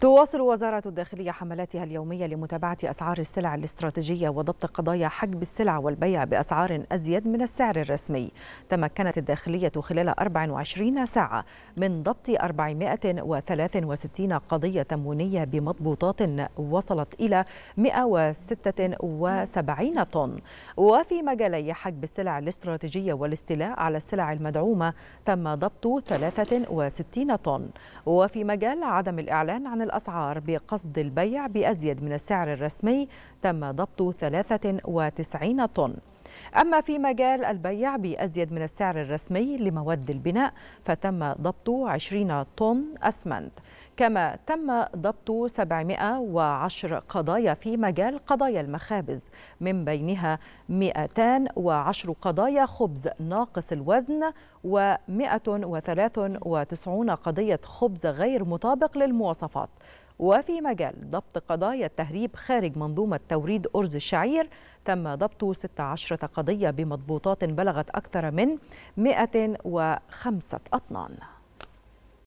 تواصل وزارة الداخلية حملاتها اليومية لمتابعة أسعار السلع الاستراتيجية وضبط قضايا حجب السلع والبيع بأسعار أزيد من السعر الرسمي تمكنت الداخلية خلال 24 ساعة من ضبط 463 قضية تموينية بمضبوطات وصلت إلى 176 طن وفي مجالي حجب السلع الاستراتيجية والاستيلاء على السلع المدعومة تم ضبط 63 طن وفي مجال عدم الإعلان عن الأسعار بقصد البيع بأزيد من السعر الرسمي تم ضبط 93 طن أما في مجال البيع بأزيد من السعر الرسمي لمواد البناء فتم ضبط 20 طن أسمنت كما تم ضبط 710 قضايا في مجال قضايا المخابز من بينها 210 قضايا خبز ناقص الوزن و193 قضية خبز غير مطابق للمواصفات وفي مجال ضبط قضايا التهريب خارج منظومة توريد أرز الشعير تم ضبط 16 قضية بمضبوطات بلغت أكثر من 105 أطنان